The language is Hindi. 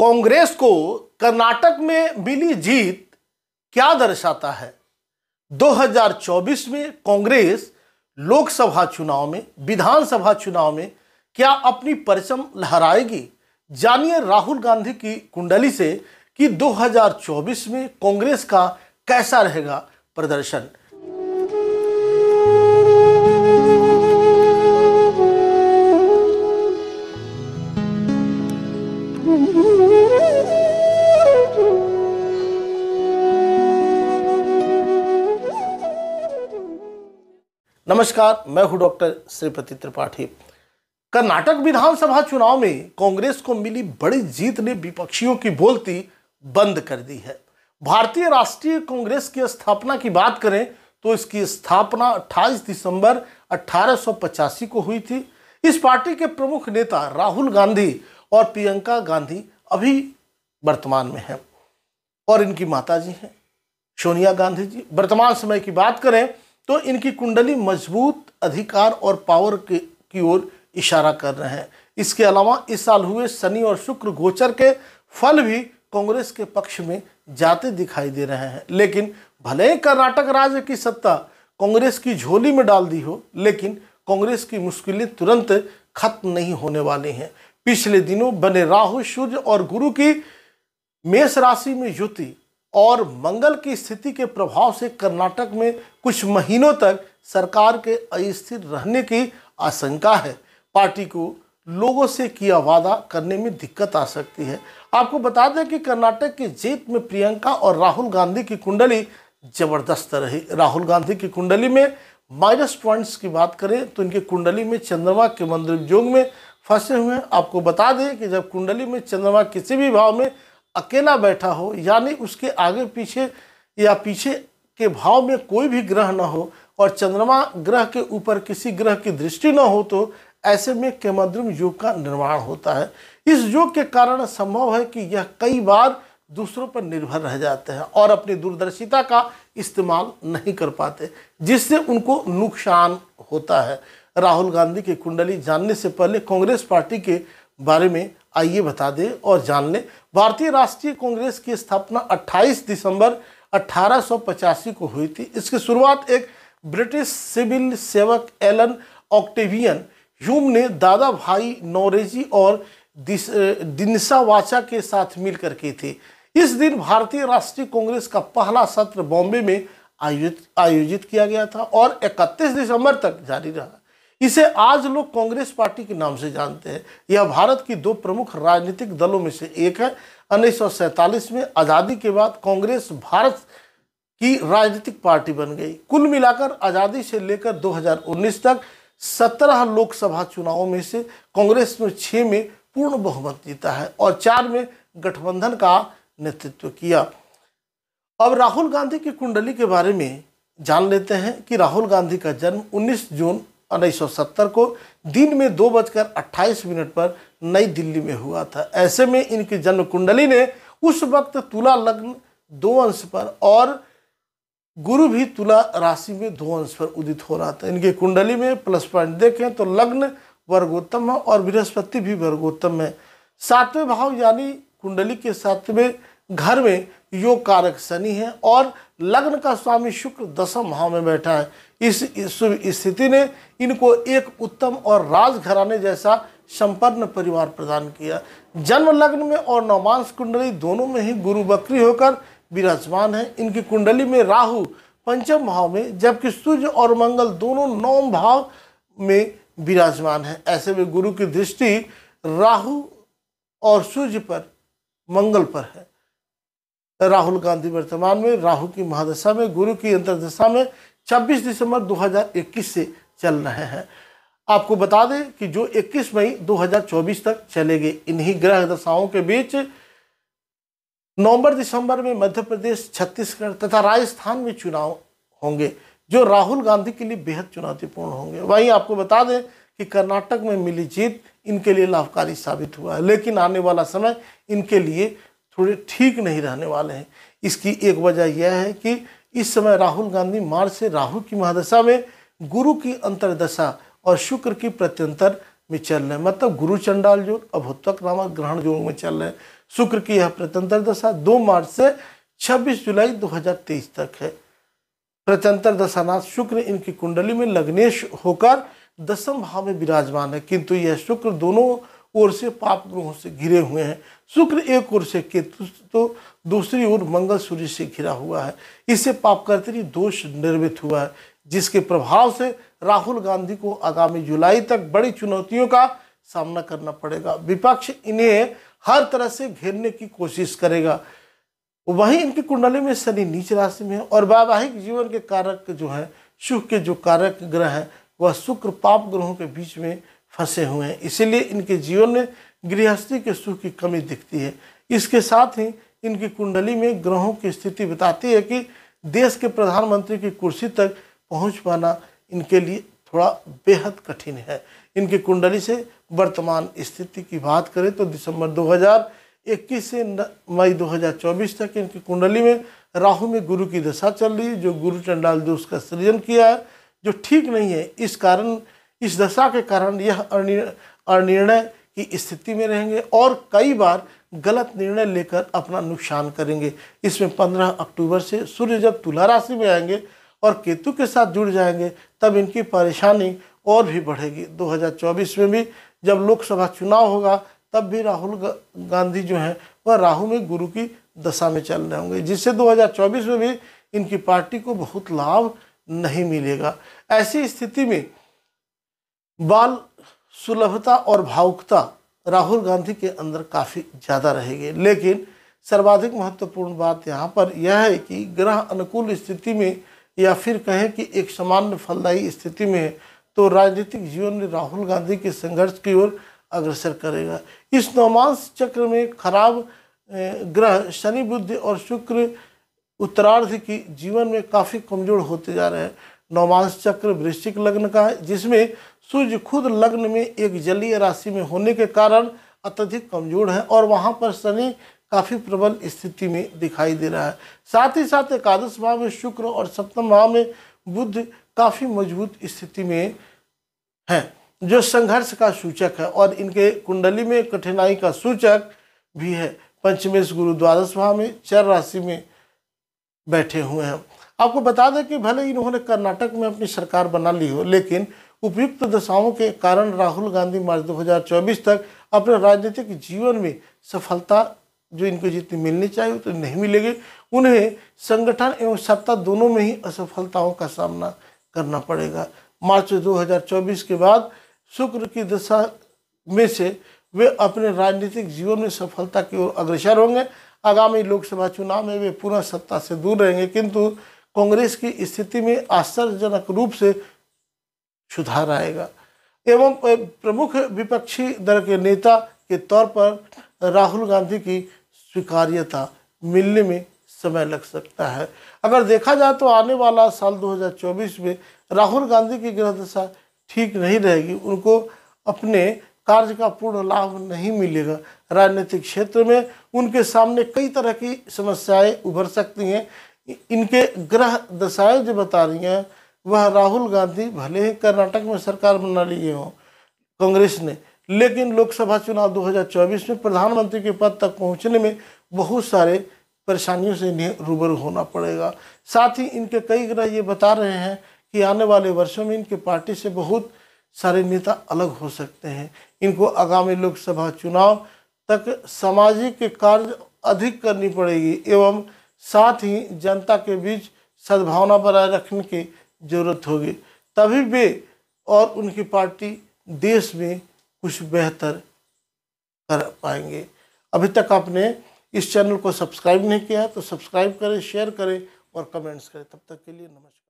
कांग्रेस को कर्नाटक में मिली जीत क्या दर्शाता है 2024 में कांग्रेस लोकसभा चुनाव में विधानसभा चुनाव में क्या अपनी परचम लहराएगी जानिए राहुल गांधी की कुंडली से कि 2024 में कांग्रेस का कैसा रहेगा प्रदर्शन नमस्कार मैं हूं डॉक्टर श्रीपति त्रिपाठी कर्नाटक विधानसभा चुनाव में कांग्रेस को मिली बड़ी जीत ने विपक्षियों की बोलती बंद कर दी है भारतीय राष्ट्रीय कांग्रेस की स्थापना की बात करें तो इसकी स्थापना 28 दिसंबर अठारह को हुई थी इस पार्टी के प्रमुख नेता राहुल गांधी और प्रियंका गांधी अभी वर्तमान में हैं और इनकी जी हैं सोनिया गांधी जी वर्तमान समय की बात करें तो इनकी कुंडली मजबूत अधिकार और पावर के की ओर इशारा कर रहे हैं इसके अलावा इस साल हुए शनि और शुक्र गोचर के फल भी कांग्रेस के पक्ष में जाते दिखाई दे रहे हैं लेकिन भले ही कर्नाटक राज्य की सत्ता कांग्रेस की झोली में डाल दी हो लेकिन कांग्रेस की मुश्किलें तुरंत खत्म नहीं होने वाली हैं पिछले दिनों बने राहु सूर्य और गुरु की मेष राशि में युति और मंगल की स्थिति के प्रभाव से कर्नाटक में कुछ महीनों तक सरकार के अस्थिर रहने की आशंका है पार्टी को लोगों से किया वादा करने में दिक्कत आ सकती है आपको बता दें कि कर्नाटक के जीत में प्रियंका और राहुल गांधी की कुंडली जबरदस्त रही राहुल गांधी की कुंडली में माइनस पॉइंट्स की बात करें तो इनकी कुंडली में चंद्रमा के मंदिर योग में फंसे हुए हैं आपको बता दें कि जब कुंडली में चंद्रमा किसी भी भाव में अकेला बैठा हो यानी उसके आगे पीछे या पीछे के भाव में कोई भी ग्रह न हो और चंद्रमा ग्रह के ऊपर किसी ग्रह की दृष्टि न हो तो ऐसे में केमद्रुम योग का निर्माण होता है इस योग के कारण संभव है कि यह कई बार दूसरों पर निर्भर रह जाते हैं और अपनी दूरदर्शिता का इस्तेमाल नहीं कर पाते जिससे उनको नुकसान होता है राहुल गांधी की कुंडली जानने से पहले कांग्रेस पार्टी के बारे में आइए बता दें और जान लें भारतीय राष्ट्रीय कांग्रेस की स्थापना 28 दिसंबर अट्ठारह को हुई थी इसकी शुरुआत एक ब्रिटिश सिविल सेवक एलन ऑक्टेवियन ह्यूम ने दादा भाई नौरेजी और दिनसा वाचा के साथ मिलकर की थी इस दिन भारतीय राष्ट्रीय कांग्रेस का पहला सत्र बॉम्बे में आयोजित आयोजित किया गया था और 31 दिसंबर तक जारी रहा इसे आज लोग कांग्रेस पार्टी के नाम से जानते हैं यह भारत की दो प्रमुख राजनीतिक दलों में से एक है उन्नीस में आज़ादी के बाद कांग्रेस भारत की राजनीतिक पार्टी बन गई कुल मिलाकर आज़ादी से लेकर 2019 तक 17 लोकसभा चुनावों में से कांग्रेस ने छः में पूर्ण बहुमत जीता है और चार में गठबंधन का नेतृत्व किया अब राहुल गांधी की कुंडली के बारे में जान लेते हैं कि राहुल गांधी का जन्म 19 जून उन्नीस को दिन में दो बजकर अट्ठाईस मिनट पर नई दिल्ली में हुआ था ऐसे में इनकी जन्म कुंडली ने उस वक्त तुला लग्न दो अंश पर और गुरु भी तुला राशि में दो अंश पर उदित हो रहा था इनकी कुंडली में प्लस पॉइंट देखें तो लग्न वर्गोत्तम है और बृहस्पति भी वर्गोत्तम है सातवें भाव यानी कुंडली के सातवें घर में योग कारक शनि है और लग्न का स्वामी शुक्र दसम भाव में बैठा है इस शुभ स्थिति ने इनको एक उत्तम और राजघराने जैसा संपन्न परिवार प्रदान किया जन्म लग्न में और नवमांश कुंडली दोनों में ही गुरु बकरी होकर विराजमान है इनकी कुंडली में राहु पंचम भाव में जबकि सूर्य और मंगल दोनों नवम भाव में विराजमान है ऐसे में गुरु की दृष्टि राहु और सूर्य पर मंगल पर है राहुल गांधी वर्तमान में राहु की महादशा में गुरु की अंतरदशा में 26 दिसंबर 2021 से चल रहे हैं आपको बता दें कि जो 21 मई 2024 तक चलेंगे इन्हीं ग्रह दशाओं के बीच नवंबर दिसंबर में मध्य प्रदेश छत्तीसगढ़ तथा राजस्थान में चुनाव होंगे जो राहुल गांधी के लिए बेहद चुनौतीपूर्ण होंगे वहीं आपको बता दें कि कर्नाटक में मिली जीत इनके लिए लाभकारी साबित हुआ है लेकिन आने वाला समय इनके लिए थोड़े ठीक नहीं रहने वाले हैं इसकी एक वजह यह है कि इस समय राहुल गांधी मार्च से राहु की महादशा में गुरु की अंतरदशा और शुक्र की प्रत्यंतर में चल रहे हैं मतलब गुरु चंडाल जो अभोत्तक नामक ग्रहण योग में चल रहे हैं शुक्र की यह प्रत्यंतर दशा दो मार्च से 26 जुलाई 2023 तक है प्रत्यंतर दशानाथ शुक्र इनकी कुंडली में लग्नेश होकर दसम भाव में विराजमान है किंतु यह शुक्र दोनों ओर से पाप ग्रहों से घिरे हुए हैं शुक्र एक ओर से केतु तो दूसरी ओर मंगल सूर्य से घिरा हुआ है इससे पापकर्तरी दोष निर्मित हुआ है जिसके प्रभाव से राहुल गांधी को आगामी जुलाई तक बड़ी चुनौतियों का सामना करना पड़ेगा विपक्ष इन्हें हर तरह से घेरने की कोशिश करेगा वहीं इनकी कुंडली में शनि नीच राशि में है और वैवाहिक जीवन के कारक जो है शुभ के जो कारक ग्रह हैं वह शुक्र पाप ग्रहों के बीच में फंसे हुए हैं इसीलिए इनके जीवन में गृहस्थी के सुख की कमी दिखती है इसके साथ ही इनकी कुंडली में ग्रहों की स्थिति बताती है कि देश के प्रधानमंत्री की कुर्सी तक पहुंच पाना इनके लिए थोड़ा बेहद कठिन है इनकी कुंडली से वर्तमान स्थिति की बात करें तो दिसंबर 2021 से मई 2024 तक इनकी कुंडली में राहु में गुरु की दशा चल रही है जो गुरु चंडाल दोष का सृजन किया है जो ठीक नहीं है इस कारण इस दशा के कारण यह अनिर्णय की स्थिति में रहेंगे और कई बार गलत निर्णय लेकर अपना नुकसान करेंगे इसमें 15 अक्टूबर से सूर्य जब तुला राशि में आएंगे और केतु के साथ जुड़ जाएंगे तब इनकी परेशानी और भी बढ़ेगी 2024 में भी जब लोकसभा चुनाव होगा तब भी राहुल गांधी जो हैं वह राहु में गुरु की दशा में चल रहे होंगे जिससे 2024 में भी इनकी पार्टी को बहुत लाभ नहीं मिलेगा ऐसी स्थिति में बाल सुलभता और भावुकता राहुल गांधी के अंदर काफ़ी ज़्यादा रहेगी लेकिन सर्वाधिक महत्वपूर्ण बात यहाँ पर यह है कि ग्रह अनुकूल स्थिति में या फिर कहें कि एक सामान्य फलदायी स्थिति में है तो राजनीतिक जीवन में राहुल गांधी के संघर्ष की ओर अग्रसर करेगा इस नौमांस चक्र में खराब ग्रह शनि बुद्ध और शुक्र उत्तरार्ध की जीवन में काफ़ी कमजोर होते जा रहे हैं नौमांस चक्र वृश्चिक लग्न का है जिसमें सूर्य खुद लग्न में एक जलीय राशि में होने के कारण अत्यधिक कमजोर है और वहाँ पर शनि काफ़ी प्रबल स्थिति में दिखाई दे रहा है साथ ही साथ एकादश भाव में शुक्र और सप्तम भाव में बुद्ध काफ़ी मजबूत स्थिति में है जो संघर्ष का सूचक है और इनके कुंडली में कठिनाई का सूचक भी है पंचमेश गुरु द्वादश भाव में चर राशि में बैठे हुए हैं आपको बता दें कि भले इन्होंने कर्नाटक में अपनी सरकार बना ली हो लेकिन उपयुक्त दशाओं के कारण राहुल गांधी मार्च 2024 तक अपने राजनीतिक जीवन में सफलता जो इनको जितनी मिलनी चाहिए उतनी तो नहीं मिलेगी उन्हें संगठन एवं सत्ता दोनों में ही असफलताओं का सामना करना पड़ेगा मार्च 2024 के बाद शुक्र की दशा में से वे अपने राजनीतिक जीवन में सफलता की ओर अग्रसर होंगे आगामी लोकसभा चुनाव में वे पूरा सत्ता से दूर रहेंगे किंतु कांग्रेस की स्थिति में आश्चर्यजनक रूप से सुधार आएगा एवं प्रमुख विपक्षी दल के नेता के तौर पर राहुल गांधी की स्वीकार्यता मिलने में समय लग सकता है अगर देखा जाए तो आने वाला साल 2024 में राहुल गांधी की दशा ठीक नहीं रहेगी उनको अपने कार्य का पूर्ण लाभ नहीं मिलेगा राजनीतिक क्षेत्र में उनके सामने कई तरह की समस्याएं उभर सकती हैं इनके ग्रह दशाएं जो बता रही हैं वह राहुल गांधी भले ही कर्नाटक में सरकार बना लिए हों कांग्रेस ने लेकिन लोकसभा चुनाव 2024 में प्रधानमंत्री के पद तक पहुंचने में बहुत सारे परेशानियों से इन्हें रूबरू होना पड़ेगा साथ ही इनके कई ग्रह ये बता रहे हैं कि आने वाले वर्षों में इनके पार्टी से बहुत सारे नेता अलग हो सकते हैं इनको आगामी लोकसभा चुनाव तक सामाजिक कार्य अधिक करनी पड़ेगी एवं साथ ही जनता के बीच सद्भावना बनाए रखने की ज़रूरत होगी तभी वे और उनकी पार्टी देश में कुछ बेहतर कर पाएंगे अभी तक आपने इस चैनल को सब्सक्राइब नहीं किया तो सब्सक्राइब करें शेयर करें और कमेंट्स करें तब तक के लिए नमस्कार